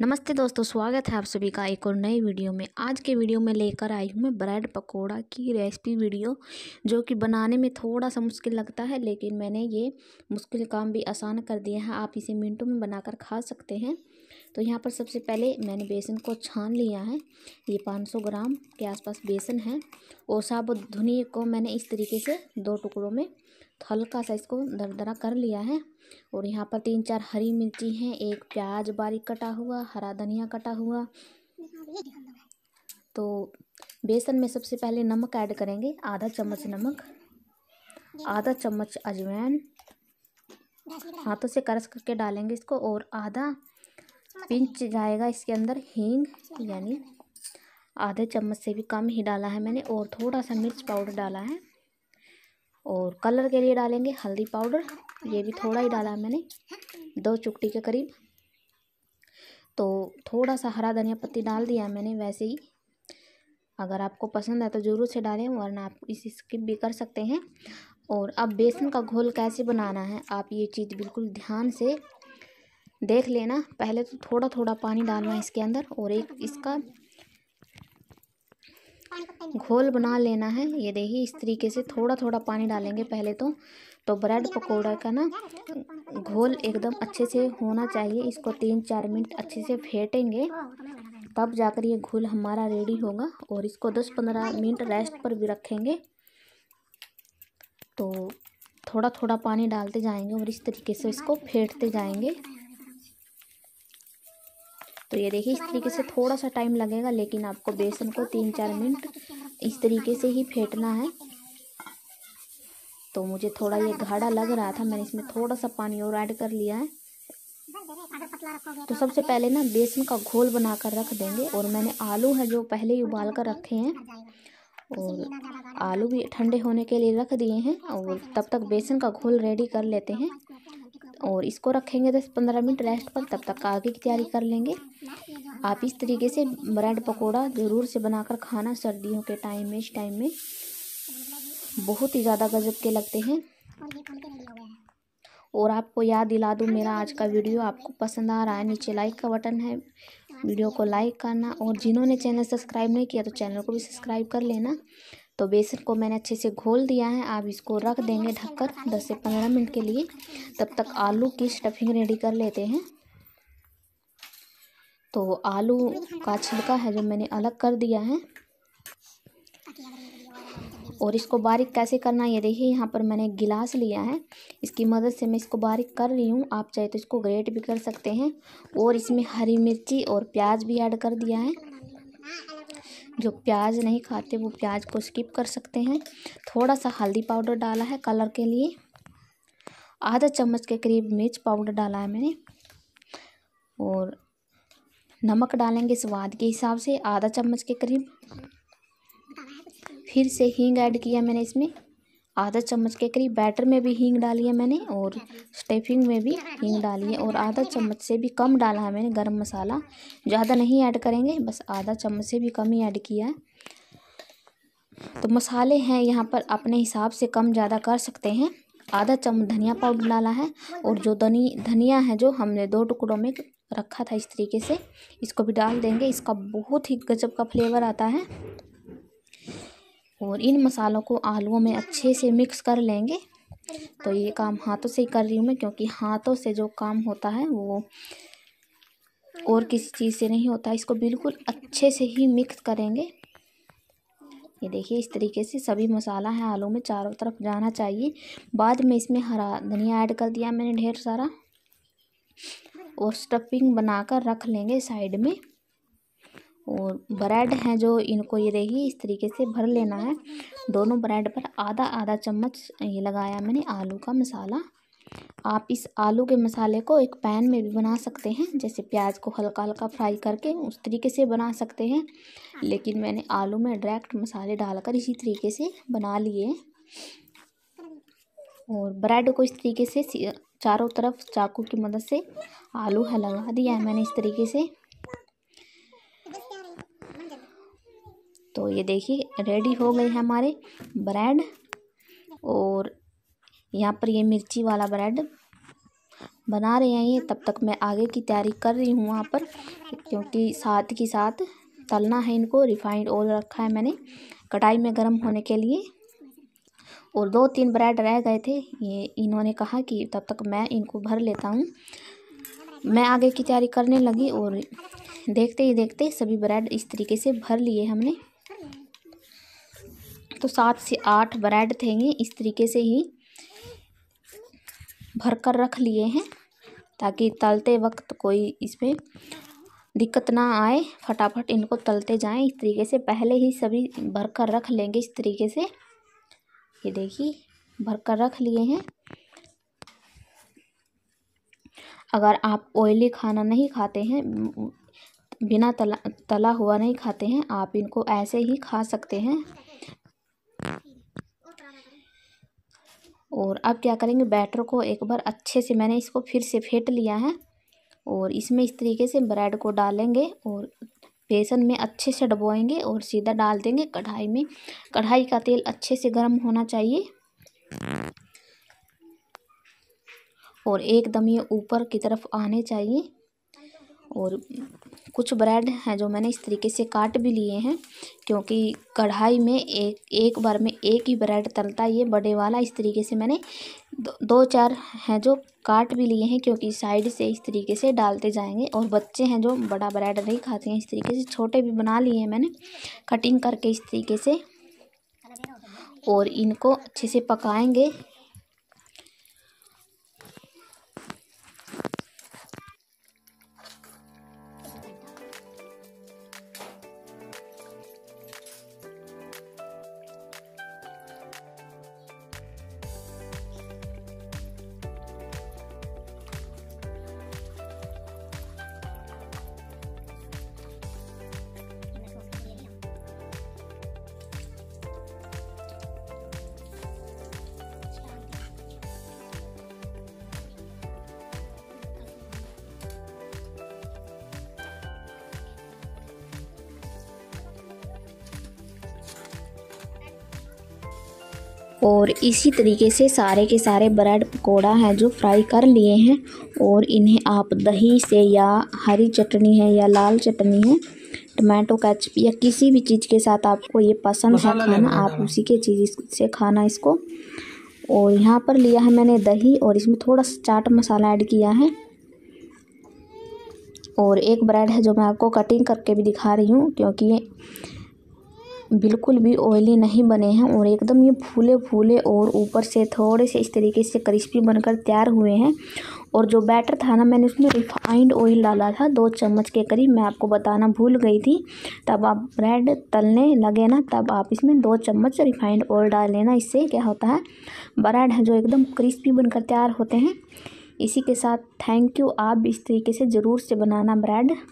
नमस्ते दोस्तों स्वागत है आप सभी का एक और नए वीडियो में आज के वीडियो में लेकर आई हूँ मैं ब्रेड पकोड़ा की रेसिपी वीडियो जो कि बनाने में थोड़ा सा मुश्किल लगता है लेकिन मैंने ये मुश्किल काम भी आसान कर दिया है आप इसे मिनटों में बनाकर खा सकते हैं तो यहाँ पर सबसे पहले मैंने बेसन को छान लिया है ये पाँच ग्राम के आसपास बेसन है और साबुत धुनी को मैंने इस तरीके से दो टुकड़ों में हल्का सा इसको दरदरा कर लिया है और यहाँ पर तीन चार हरी मिर्ची हैं एक प्याज बारीक कटा हुआ हरा धनिया कटा हुआ तो बेसन में सबसे पहले नमक ऐड करेंगे आधा चम्मच नमक आधा चम्मच अजवाइन हाथों से करस करके डालेंगे इसको और आधा पिंच जाएगा इसके अंदर हींग यानी आधे चम्मच से भी कम ही डाला है मैंने और थोड़ा सा मिर्च पाउडर डाला है और कलर के लिए डालेंगे हल्दी पाउडर ये भी थोड़ा ही डाला मैंने दो चुकटी के करीब तो थोड़ा सा हरा धनिया पत्ती डाल दिया मैंने वैसे ही अगर आपको पसंद है तो ज़रूर से डालें वरना आप इसे स्किप भी कर सकते हैं और अब बेसन का घोल कैसे बनाना है आप ये चीज़ बिल्कुल ध्यान से देख लेना पहले तो थोड़ा थोड़ा पानी डालना है इसके अंदर और एक इसका घोल बना लेना है ये देखिए इस तरीके से थोड़ा थोड़ा पानी डालेंगे पहले तो तो ब्रेड पकौड़ा का ना घोल एकदम अच्छे से होना चाहिए इसको तीन चार मिनट अच्छे से फेंटेंगे तब जाकर ये घोल हमारा रेडी होगा और इसको दस पंद्रह मिनट रेस्ट पर भी रखेंगे तो थोड़ा थोड़ा पानी डालते जाएंगे और इस तरीके से इसको फेंटते जाएंगे तो ये देखिए इस तरीके से थोड़ा सा टाइम लगेगा लेकिन आपको बेसन को तीन चार मिनट इस तरीके से ही फेंटना है तो मुझे थोड़ा ये घाड़ा लग रहा था मैंने इसमें थोड़ा सा पानी और ऐड कर लिया है तो सबसे पहले ना बेसन का घोल बना कर रख देंगे और मैंने आलू है जो पहले ही उबाल कर रखे हैं और आलू भी ठंडे होने के लिए रख दिए हैं और तब तक बेसन का घोल रेडी कर लेते हैं और इसको रखेंगे दस पंद्रह मिनट रेस्ट पर तब तक आगे की तैयारी कर लेंगे आप इस तरीके से ब्रेड पकौड़ा ज़रूर से बनाकर खाना सर्दियों के टाइम में इस टाइम में बहुत ही ज़्यादा गजब के लगते हैं और आपको याद दिला दूँ मेरा आज का वीडियो आपको पसंद आ रहा है नीचे लाइक का बटन है वीडियो को लाइक करना और जिन्होंने चैनल सब्सक्राइब नहीं किया तो चैनल को भी सब्सक्राइब कर लेना तो बेसन को मैंने अच्छे से घोल दिया है आप इसको रख देंगे ढककर 10 से 15 मिनट के लिए तब तक आलू की स्टफिंग रेडी कर लेते हैं तो आलू का छिलका है जो मैंने अलग कर दिया है और इसको बारीक कैसे करना ये देखिए यहाँ पर मैंने गिलास लिया है इसकी मदद से मैं इसको बारीक कर रही हूँ आप चाहे तो इसको ग्रेट भी कर सकते हैं और इसमें हरी मिर्ची और प्याज भी ऐड कर दिया है जो प्याज नहीं खाते वो प्याज को स्किप कर सकते हैं थोड़ा सा हल्दी पाउडर डाला है कलर के लिए आधा चम्मच के करीब मिर्च पाउडर डाला है मैंने और नमक डालेंगे स्वाद के हिसाब से आधा चम्मच के करीब फिर से हींग ऐड किया मैंने इसमें आधा चम्मच के करीब बैटर में भी हींग डाली है मैंने और स्टफिंग में भी हींग डाली है और आधा चम्मच से भी कम डाला है मैंने गरम मसाला ज़्यादा नहीं ऐड करेंगे बस आधा चम्मच से भी कम ही ऐड किया है तो मसाले हैं यहाँ पर अपने हिसाब से कम ज़्यादा कर सकते हैं आधा चम्मच धनिया पाउडर डाला है और जो धनी धनिया है जो हमने दो टुकड़ों में रखा था इस तरीके से इसको भी डाल देंगे इसका बहुत ही गजब का फ्लेवर आता है और इन मसालों को आलुओं में अच्छे से मिक्स कर लेंगे तो ये काम हाथों से ही कर रही हूँ मैं क्योंकि हाथों से जो काम होता है वो और किसी चीज़ से नहीं होता इसको बिल्कुल अच्छे से ही मिक्स करेंगे ये देखिए इस तरीके से सभी मसाला है आलू में चारों तरफ जाना चाहिए बाद में इसमें हरा धनिया ऐड कर दिया मैंने ढेर सारा और स्टफिंग बनाकर रख लेंगे साइड में और ब्रेड हैं जो इनको ये देखिए इस तरीके से भर लेना है दोनों ब्रेड पर आधा आधा चम्मच ये लगाया मैंने आलू का मसाला आप इस आलू के मसाले को एक पैन में भी बना सकते हैं जैसे प्याज को हल्का हल्का फ्राई करके उस तरीके से बना सकते हैं लेकिन मैंने आलू में डायरेक्ट मसाले डालकर इसी तरीके से बना लिए और ब्रेड को इस तरीके से चारों तरफ चाकू की मदद से आलू है लगा दिया है मैंने इस तरीके से तो ये देखिए रेडी हो गए हमारे ब्रेड और यहाँ पर ये मिर्ची वाला ब्रेड बना रहे हैं ये तब तक मैं आगे की तैयारी कर रही हूँ वहाँ पर क्योंकि साथ ही साथ तलना है इनको रिफाइंड ऑयल रखा है मैंने कटाई में गर्म होने के लिए और दो तीन ब्रेड रह गए थे ये इन्होंने कहा कि तब तक मैं इनको भर लेता हूँ मैं आगे की तैयारी करने लगी और देखते ही देखते सभी ब्रेड इस तरीके से भर लिए हमने तो सात से आठ ब्रेड थेंगे इस तरीके से ही भर कर रख लिए हैं ताकि तलते वक्त कोई इसमें दिक्कत ना आए फटाफट इनको तलते जाएं इस तरीके से पहले ही सभी भर कर रख लेंगे इस तरीके से ये देखिए भर कर रख लिए हैं अगर आप ऑयली खाना नहीं खाते हैं बिना तला तला हुआ नहीं खाते हैं आप इनको ऐसे ही खा सकते हैं और अब क्या करेंगे बैटर को एक बार अच्छे से मैंने इसको फिर से फेंट लिया है और इसमें इस तरीके से ब्रेड को डालेंगे और बेसन में अच्छे से डबोएंगे और सीधा डाल देंगे कढ़ाई में कढ़ाई का तेल अच्छे से गर्म होना चाहिए और एकदम ये ऊपर की तरफ आने चाहिए और कुछ ब्रेड हैं जो मैंने इस तरीके से काट भी लिए हैं क्योंकि कढ़ाई में एक एक बार में एक ही ब्रेड तलता ये बड़े वाला इस तरीके से मैंने दो, दो चार हैं जो काट भी लिए हैं क्योंकि साइड से इस तरीके से डालते जाएंगे और बच्चे हैं जो बड़ा ब्रेड नहीं खाते हैं इस तरीके से छोटे भी बना लिए हैं मैंने कटिंग करके इस तरीके से और इनको अच्छे से पकाएँगे और इसी तरीके से सारे के सारे ब्रेड पकौड़ा हैं जो फ्राई कर लिए हैं और इन्हें आप दही से या हरी चटनी है या लाल चटनी है टमाटो कैचप या किसी भी चीज़ के साथ आपको ये पसंद है खाना आप उसी के चीज़ से खाना इसको और यहाँ पर लिया है मैंने दही और इसमें थोड़ा सा चाट मसाला ऐड किया है और एक ब्रेड है जो मैं आपको कटिंग करके भी दिखा रही हूँ क्योंकि बिल्कुल भी ऑयली नहीं बने हैं और एकदम ये फूले फूले और ऊपर से थोड़े से इस तरीके से क्रिस्पी बनकर तैयार हुए हैं और जो बैटर था ना मैंने उसमें रिफाइंड ऑयल डाला था दो चम्मच के करीब मैं आपको बताना भूल गई थी तब आप ब्रेड तलने लगे ना तब आप इसमें दो चम्मच रिफाइंड ऑयल डाल लेना इससे क्या होता है ब्रेड है जो एकदम क्रिस्पी बनकर तैयार होते हैं इसी के साथ थैंक यू आप इस तरीके से ज़रूर से बनाना ब्रेड